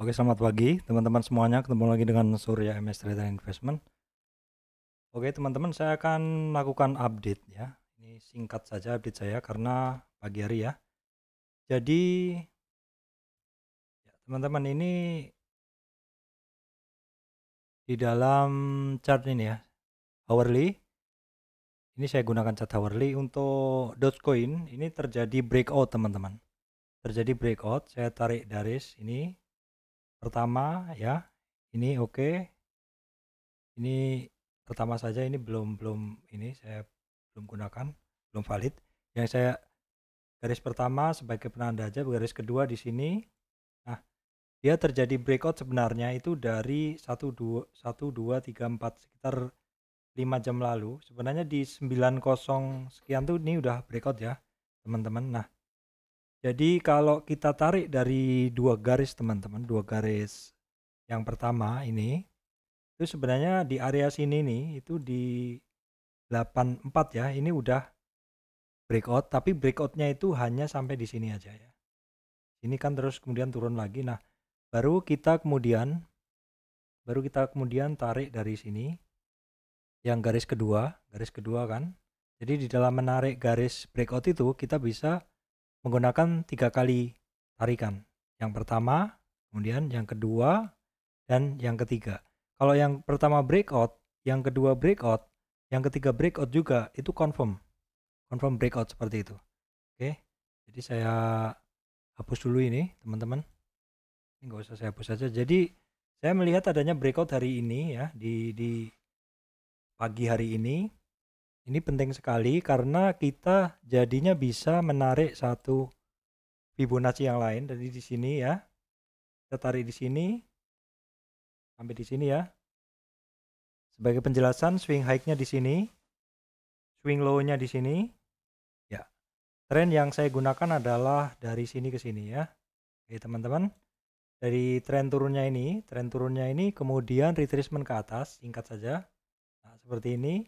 Oke, selamat pagi teman-teman semuanya. Ketemu lagi dengan Surya MS Trader Investment. Oke, teman-teman, saya akan melakukan update ya. Ini singkat saja update saya karena pagi hari ya. Jadi ya, teman-teman ini di dalam chart ini ya, hourly. Ini saya gunakan chart hourly untuk Dogecoin. Ini terjadi breakout, teman-teman. Terjadi breakout, saya tarik garis ini pertama ya ini oke okay. ini pertama saja ini belum belum ini saya belum gunakan belum valid yang saya garis pertama sebagai penanda aja garis kedua di sini nah dia terjadi breakout sebenarnya itu dari 1 2 1 2 3 4 sekitar 5 jam lalu sebenarnya di 90 sekian tuh ini udah breakout ya teman-teman nah jadi kalau kita tarik dari dua garis teman-teman, dua garis yang pertama ini, itu sebenarnya di area sini nih, itu di 84 ya, ini udah breakout, tapi breakoutnya itu hanya sampai di sini aja ya. Ini kan terus kemudian turun lagi, nah baru kita kemudian, baru kita kemudian tarik dari sini, yang garis kedua, garis kedua kan. Jadi di dalam menarik garis breakout itu, kita bisa menggunakan tiga kali tarikan. Yang pertama, kemudian yang kedua, dan yang ketiga. Kalau yang pertama breakout, yang kedua breakout, yang ketiga breakout juga, itu confirm. Confirm breakout seperti itu. Oke, jadi saya hapus dulu ini teman-teman. Ini nggak usah saya hapus saja. Jadi saya melihat adanya breakout hari ini ya, di, di pagi hari ini ini penting sekali karena kita jadinya bisa menarik satu Fibonacci yang lain Jadi di sini ya. Kita tarik di sini sampai di sini ya. Sebagai penjelasan swing high-nya di sini, swing low-nya di sini. Ya. Trend yang saya gunakan adalah dari sini ke sini ya. Oke, teman-teman. Dari trend turunnya ini, trend turunnya ini kemudian retracement ke atas, singkat saja. Nah, seperti ini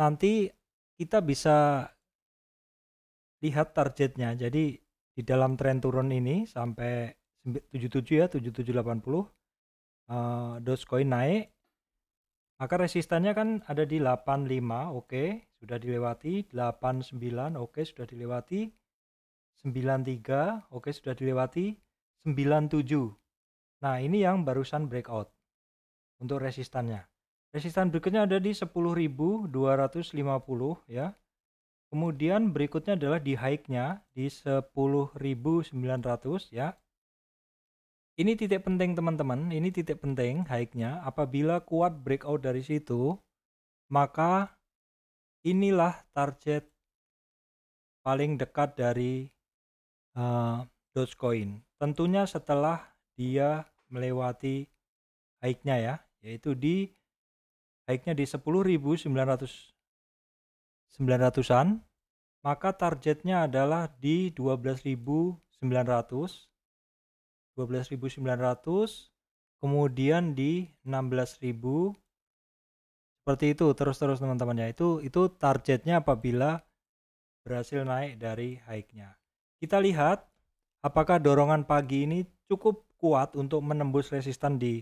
nanti kita bisa lihat targetnya. Jadi di dalam tren turun ini sampai 77 ya, 7780 uh, eh, Dogecoin naik. Maka resistannya kan ada di 85, oke, okay, sudah dilewati, 89, oke, okay, sudah dilewati, 93, oke, okay, sudah dilewati, 97. Nah, ini yang barusan breakout untuk resistannya. Resistan berikutnya ada di 10.250 ya. Kemudian berikutnya adalah di high-nya di 10.900 ya. Ini titik penting teman-teman, ini titik penting high-nya. Apabila kuat breakout dari situ, maka inilah target paling dekat dari uh, Dogecoin. Tentunya setelah dia melewati high-nya ya, yaitu di naiknya di 10.900-an, maka targetnya adalah di 12.900, 12.900, kemudian di 16.000, seperti itu terus-terus teman-teman ya. Itu itu targetnya apabila berhasil naik dari high-nya. Kita lihat apakah dorongan pagi ini cukup kuat untuk menembus resistan di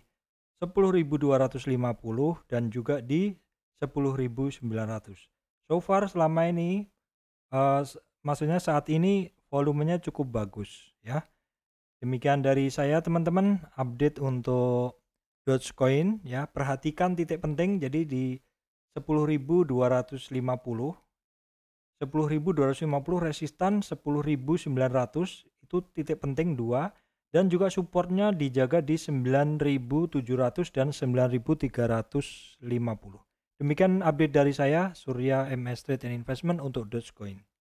10.250 dan juga di 10.900. So far selama ini uh, maksudnya saat ini volumenya cukup bagus ya. Demikian dari saya teman-teman update untuk Dogecoin ya. Perhatikan titik penting jadi di 10.250 10.250 resistan 10.900 itu titik penting 2 dan juga supportnya dijaga di 9700 dan 9350. Demikian update dari saya Surya MS Trade and Investment untuk Dogecoin.